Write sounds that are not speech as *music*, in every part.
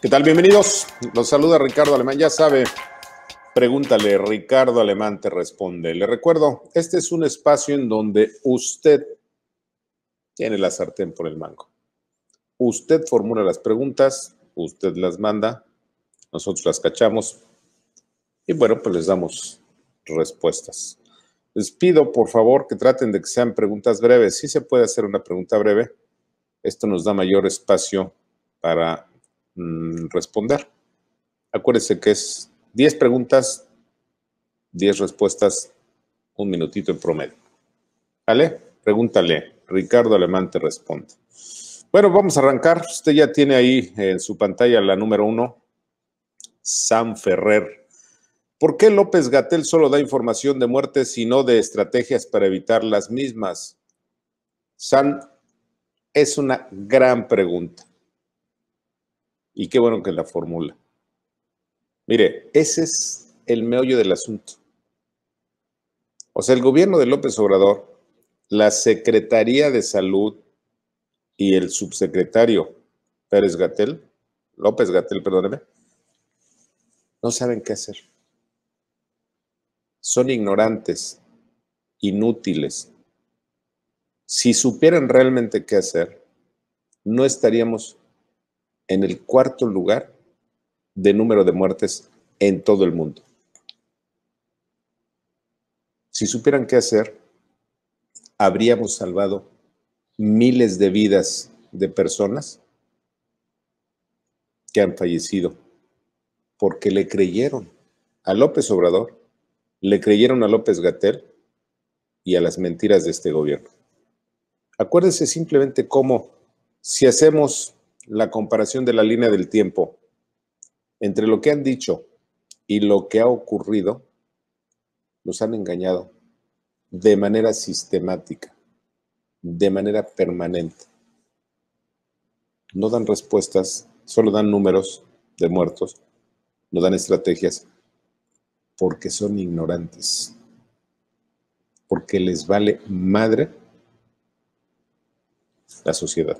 ¿Qué tal? Bienvenidos. Los saluda Ricardo Alemán. Ya sabe, pregúntale, Ricardo Alemán te responde. Le recuerdo, este es un espacio en donde usted tiene la sartén por el mango. Usted formula las preguntas, usted las manda, nosotros las cachamos y bueno, pues les damos respuestas. Les pido, por favor, que traten de que sean preguntas breves. Si se puede hacer una pregunta breve, esto nos da mayor espacio para mm, responder. Acuérdense que es 10 preguntas, 10 respuestas, un minutito en promedio. ¿Vale? Pregúntale. Ricardo Alemán te responde. Bueno, vamos a arrancar. Usted ya tiene ahí en su pantalla la número uno, Sam Ferrer. ¿Por qué López Gatel solo da información de muertes y no de estrategias para evitar las mismas? San, es una gran pregunta. Y qué bueno que la formula. Mire, ese es el meollo del asunto. O sea, el gobierno de López Obrador, la Secretaría de Salud y el subsecretario Pérez Gatel, López Gatel, perdóneme, no saben qué hacer son ignorantes, inútiles. Si supieran realmente qué hacer, no estaríamos en el cuarto lugar de número de muertes en todo el mundo. Si supieran qué hacer, habríamos salvado miles de vidas de personas que han fallecido porque le creyeron a López Obrador le creyeron a López Gatel y a las mentiras de este gobierno. Acuérdese simplemente cómo, si hacemos la comparación de la línea del tiempo entre lo que han dicho y lo que ha ocurrido, los han engañado de manera sistemática, de manera permanente. No dan respuestas, solo dan números de muertos, no dan estrategias, porque son ignorantes, porque les vale madre la sociedad.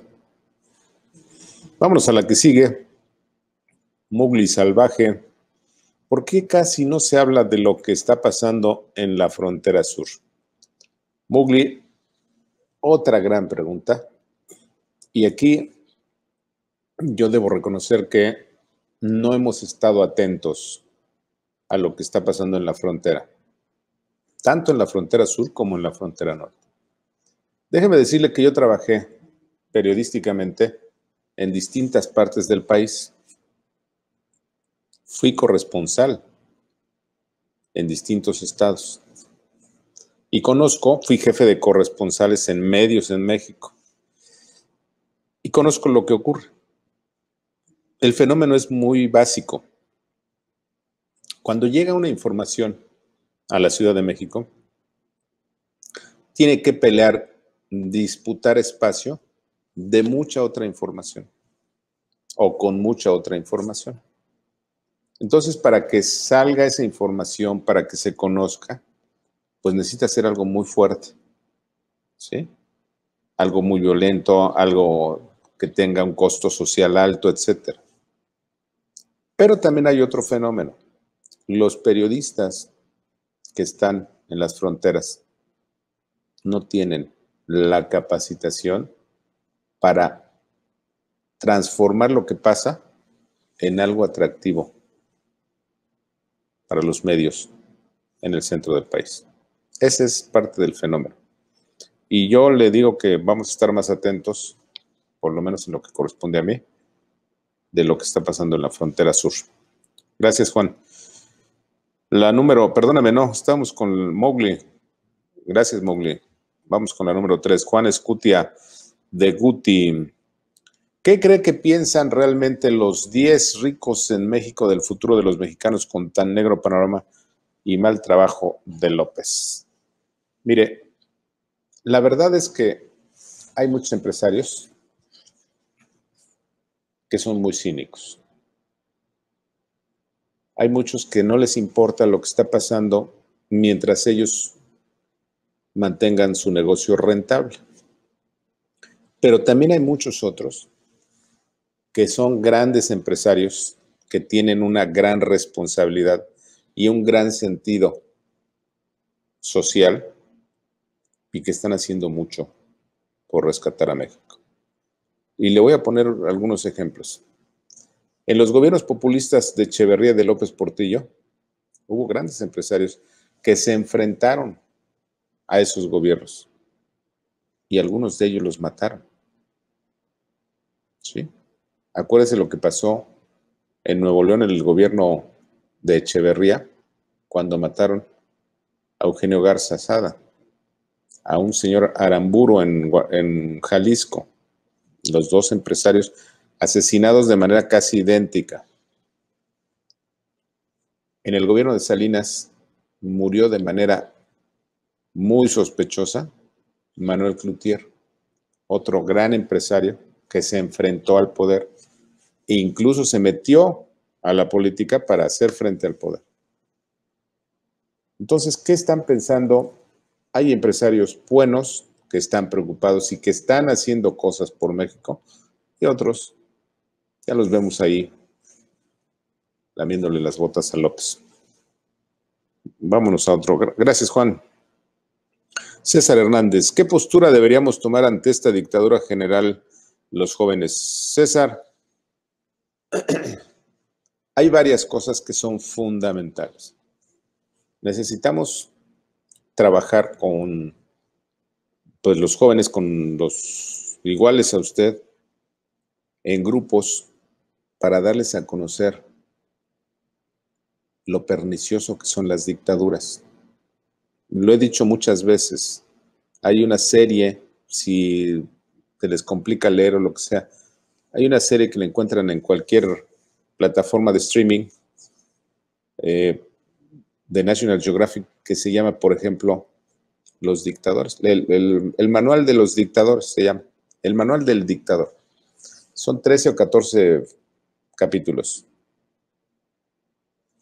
Vámonos a la que sigue. Mugli salvaje. ¿Por qué casi no se habla de lo que está pasando en la frontera sur? Mugli, otra gran pregunta. Y aquí yo debo reconocer que no hemos estado atentos a lo que está pasando en la frontera, tanto en la frontera sur como en la frontera norte. Déjeme decirle que yo trabajé periodísticamente en distintas partes del país. Fui corresponsal en distintos estados. Y conozco, fui jefe de corresponsales en medios en México. Y conozco lo que ocurre. El fenómeno es muy básico. Cuando llega una información a la Ciudad de México, tiene que pelear, disputar espacio de mucha otra información o con mucha otra información. Entonces, para que salga esa información, para que se conozca, pues necesita hacer algo muy fuerte, ¿sí? Algo muy violento, algo que tenga un costo social alto, etc. Pero también hay otro fenómeno los periodistas que están en las fronteras no tienen la capacitación para transformar lo que pasa en algo atractivo para los medios en el centro del país. Ese es parte del fenómeno. Y yo le digo que vamos a estar más atentos, por lo menos en lo que corresponde a mí, de lo que está pasando en la frontera sur. Gracias, Juan. La número, perdóname, no, estamos con Mowgli. Gracias, Mowgli. Vamos con la número tres Juan Escutia de Guti. ¿Qué cree que piensan realmente los 10 ricos en México del futuro de los mexicanos con tan negro panorama y mal trabajo de López? Mire, la verdad es que hay muchos empresarios que son muy cínicos. Hay muchos que no les importa lo que está pasando mientras ellos mantengan su negocio rentable. Pero también hay muchos otros que son grandes empresarios que tienen una gran responsabilidad y un gran sentido social y que están haciendo mucho por rescatar a México. Y le voy a poner algunos ejemplos. En los gobiernos populistas de Echeverría de López Portillo, hubo grandes empresarios que se enfrentaron a esos gobiernos y algunos de ellos los mataron. ¿Sí? Acuérdense lo que pasó en Nuevo León en el gobierno de Echeverría cuando mataron a Eugenio Garza Sada, a un señor Aramburo en Jalisco. Los dos empresarios asesinados de manera casi idéntica. En el gobierno de Salinas murió de manera muy sospechosa Manuel Cloutier, otro gran empresario que se enfrentó al poder e incluso se metió a la política para hacer frente al poder. Entonces, ¿qué están pensando? Hay empresarios buenos que están preocupados y que están haciendo cosas por México y otros ya los vemos ahí lamiéndole las botas a López. Vámonos a otro. Gracias, Juan. César Hernández, ¿qué postura deberíamos tomar ante esta dictadura general los jóvenes? César, *clears throat* hay varias cosas que son fundamentales. Necesitamos trabajar con pues, los jóvenes, con los iguales a usted, en grupos para darles a conocer lo pernicioso que son las dictaduras. Lo he dicho muchas veces, hay una serie, si te les complica leer o lo que sea, hay una serie que la encuentran en cualquier plataforma de streaming eh, de National Geographic que se llama, por ejemplo, Los Dictadores. El, el, Manual de los Dictadores se llama. El Manual del Dictador. Son 13 o 14 capítulos.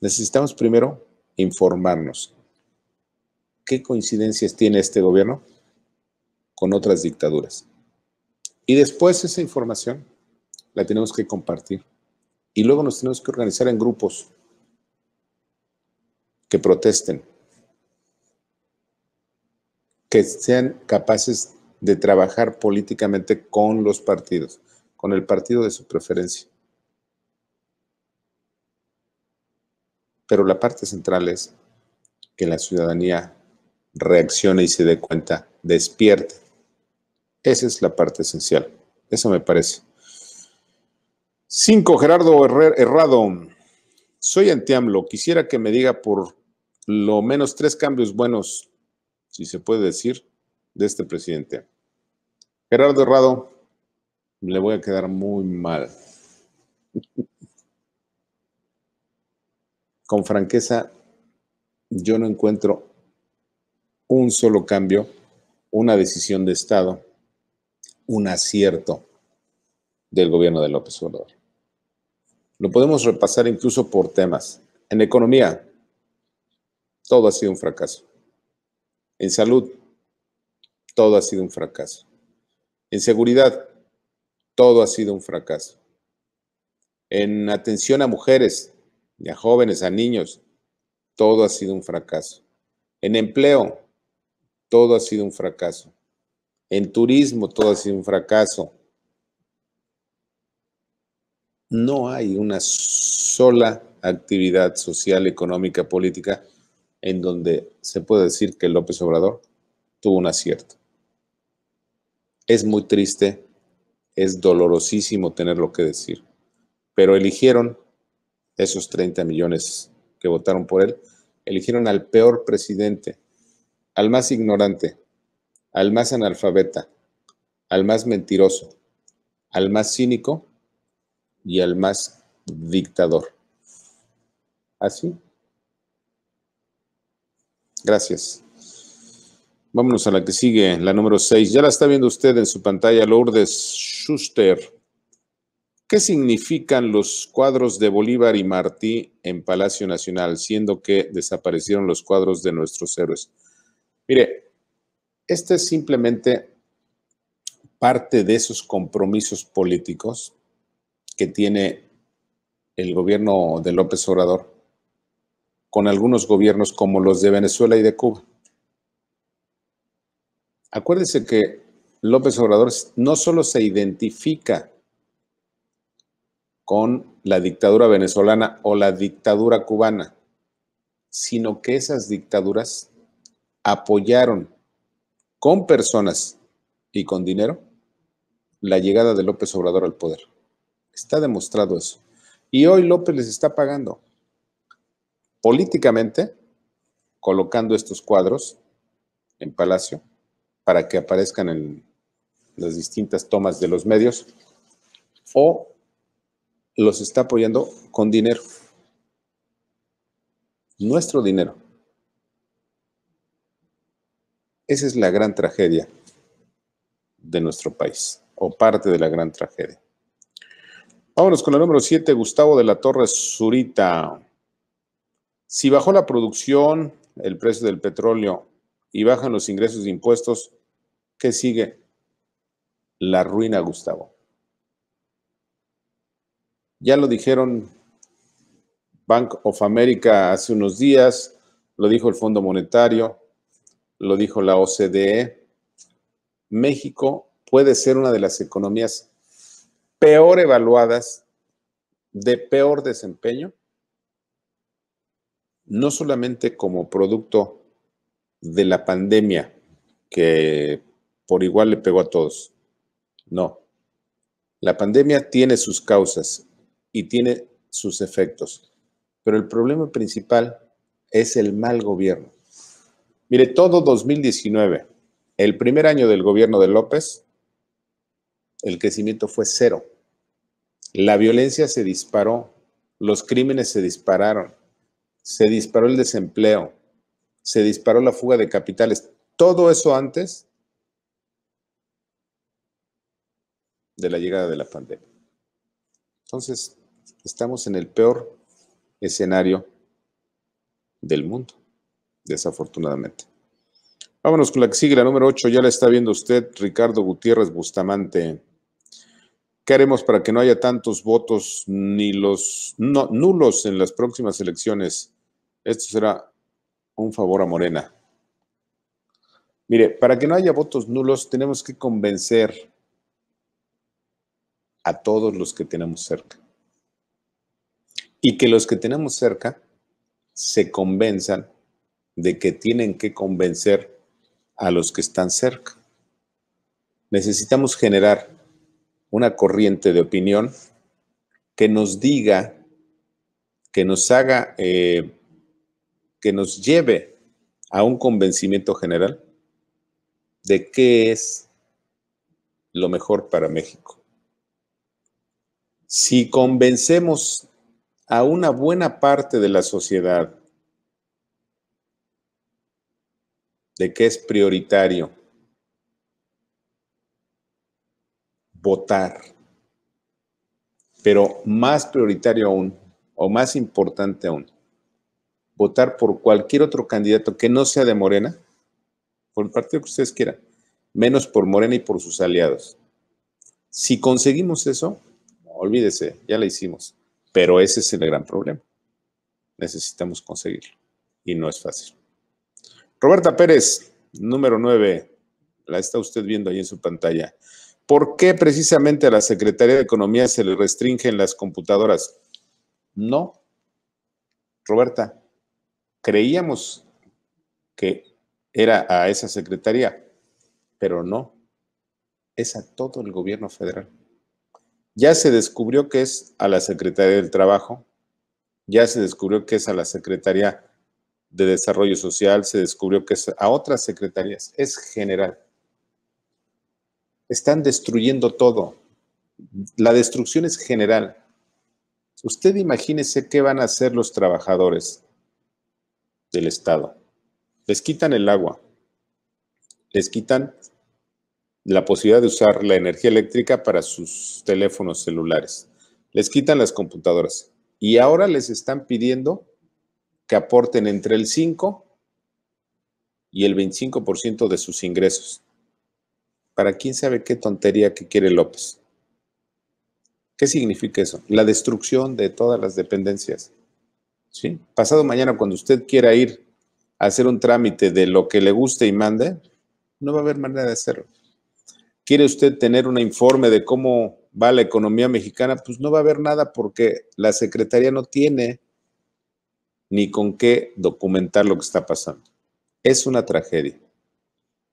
Necesitamos primero informarnos. ¿Qué coincidencias tiene este gobierno con otras dictaduras? Y después esa información la tenemos que compartir. Y luego nos tenemos que organizar en grupos que protesten, que sean capaces de trabajar políticamente con los partidos, con el partido de su preferencia. Pero la parte central es que la ciudadanía reaccione y se dé cuenta, despierte. Esa es la parte esencial. Eso me parece. Cinco, Gerardo Herrado. Soy antiamlo. Quisiera que me diga por lo menos tres cambios buenos, si se puede decir, de este presidente. Gerardo Herrado, le voy a quedar muy mal con franqueza, yo no encuentro un solo cambio, una decisión de Estado, un acierto del gobierno de López Obrador. Lo podemos repasar incluso por temas. En economía, todo ha sido un fracaso. En salud, todo ha sido un fracaso. En seguridad, todo ha sido un fracaso. En atención a mujeres, a jóvenes, a niños, todo ha sido un fracaso. En empleo, todo ha sido un fracaso. En turismo, todo ha sido un fracaso. No hay una sola actividad social, económica, política en donde se puede decir que López Obrador tuvo un acierto. Es muy triste, es dolorosísimo tener lo que decir, pero eligieron esos 30 millones que votaron por él, eligieron al peor presidente, al más ignorante, al más analfabeta, al más mentiroso, al más cínico y al más dictador. ¿Así? Gracias. Vámonos a la que sigue, la número 6. Ya la está viendo usted en su pantalla, Lourdes Schuster. ¿Qué significan los cuadros de Bolívar y Martí en Palacio Nacional, siendo que desaparecieron los cuadros de nuestros héroes? Mire, este es simplemente parte de esos compromisos políticos que tiene el gobierno de López Obrador con algunos gobiernos como los de Venezuela y de Cuba. Acuérdense que López Obrador no solo se identifica con la dictadura venezolana o la dictadura cubana, sino que esas dictaduras apoyaron con personas y con dinero la llegada de López Obrador al poder. Está demostrado eso. Y hoy López les está pagando políticamente colocando estos cuadros en Palacio para que aparezcan en las distintas tomas de los medios o los está apoyando con dinero. Nuestro dinero. Esa es la gran tragedia de nuestro país, o parte de la gran tragedia. Vámonos con el número 7, Gustavo de la Torre Zurita. Si bajó la producción, el precio del petróleo y bajan los ingresos de impuestos, ¿qué sigue? La ruina, Gustavo. Ya lo dijeron Bank of America hace unos días, lo dijo el Fondo Monetario, lo dijo la OCDE. México puede ser una de las economías peor evaluadas, de peor desempeño, no solamente como producto de la pandemia que por igual le pegó a todos. No. La pandemia tiene sus causas y tiene sus efectos. Pero el problema principal es el mal gobierno. Mire, todo 2019, el primer año del gobierno de López, el crecimiento fue cero. La violencia se disparó, los crímenes se dispararon, se disparó el desempleo, se disparó la fuga de capitales. Todo eso antes de la llegada de la pandemia. Entonces, Estamos en el peor escenario del mundo, desafortunadamente. Vámonos con la que número 8, ya la está viendo usted, Ricardo Gutiérrez Bustamante. ¿Qué haremos para que no haya tantos votos ni los nulos en las próximas elecciones? Esto será un favor a Morena. Mire, para que no haya votos nulos tenemos que convencer a todos los que tenemos cerca y que los que tenemos cerca se convenzan de que tienen que convencer a los que están cerca. Necesitamos generar una corriente de opinión que nos diga, que nos haga, eh, que nos lleve a un convencimiento general de qué es lo mejor para México. Si convencemos a una buena parte de la sociedad de que es prioritario votar, pero más prioritario aún, o más importante aún, votar por cualquier otro candidato que no sea de Morena, por el partido que ustedes quieran, menos por Morena y por sus aliados. Si conseguimos eso, olvídese, ya la hicimos. Pero ese es el gran problema. Necesitamos conseguirlo y no es fácil. Roberta Pérez, número 9, la está usted viendo ahí en su pantalla. ¿Por qué precisamente a la Secretaría de Economía se le restringen las computadoras? No, Roberta, creíamos que era a esa secretaría, pero no, es a todo el gobierno federal. Ya se descubrió que es a la Secretaría del Trabajo, ya se descubrió que es a la Secretaría de Desarrollo Social, se descubrió que es a otras secretarías, es general. Están destruyendo todo. La destrucción es general. Usted imagínese qué van a hacer los trabajadores del Estado. Les quitan el agua, les quitan la posibilidad de usar la energía eléctrica para sus teléfonos celulares. Les quitan las computadoras y ahora les están pidiendo que aporten entre el 5 y el 25% de sus ingresos. Para quién sabe qué tontería que quiere López. ¿Qué significa eso? La destrucción de todas las dependencias. ¿Sí? Pasado mañana, cuando usted quiera ir a hacer un trámite de lo que le guste y mande, no va a haber manera de hacerlo. ¿Quiere usted tener un informe de cómo va la economía mexicana? Pues no va a haber nada porque la Secretaría no tiene ni con qué documentar lo que está pasando. Es una tragedia.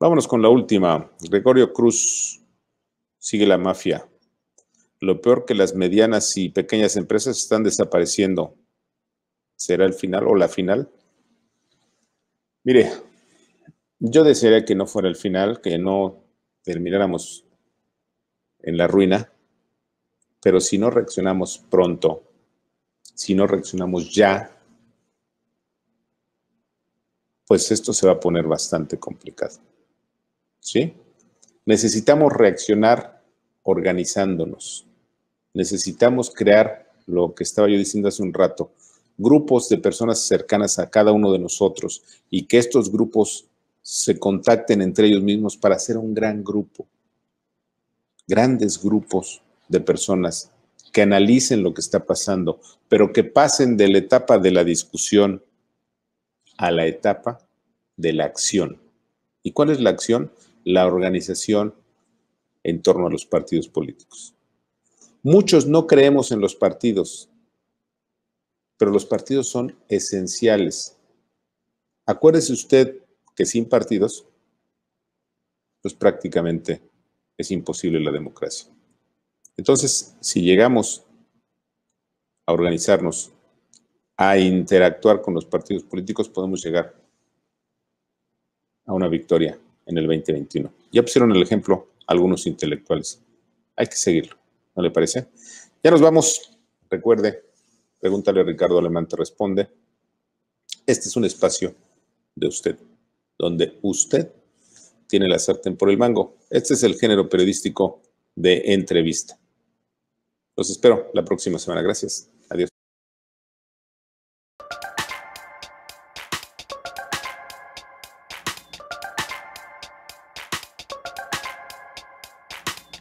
Vámonos con la última. Gregorio Cruz sigue la mafia. Lo peor que las medianas y pequeñas empresas están desapareciendo. ¿Será el final o la final? Mire, yo desearía que no fuera el final, que no termináramos en la ruina, pero si no reaccionamos pronto, si no reaccionamos ya, pues esto se va a poner bastante complicado. ¿Sí? Necesitamos reaccionar organizándonos. Necesitamos crear lo que estaba yo diciendo hace un rato, grupos de personas cercanas a cada uno de nosotros y que estos grupos se contacten entre ellos mismos para hacer un gran grupo, grandes grupos de personas que analicen lo que está pasando, pero que pasen de la etapa de la discusión a la etapa de la acción. ¿Y cuál es la acción? La organización en torno a los partidos políticos. Muchos no creemos en los partidos, pero los partidos son esenciales. Acuérdese usted que sin partidos, pues prácticamente es imposible la democracia. Entonces, si llegamos a organizarnos, a interactuar con los partidos políticos, podemos llegar a una victoria en el 2021. Ya pusieron el ejemplo algunos intelectuales. Hay que seguirlo, ¿no le parece? Ya nos vamos. Recuerde, pregúntale a Ricardo Alemán, te responde. Este es un espacio de usted donde usted tiene la sartén por el mango. Este es el género periodístico de entrevista. Los espero la próxima semana. Gracias.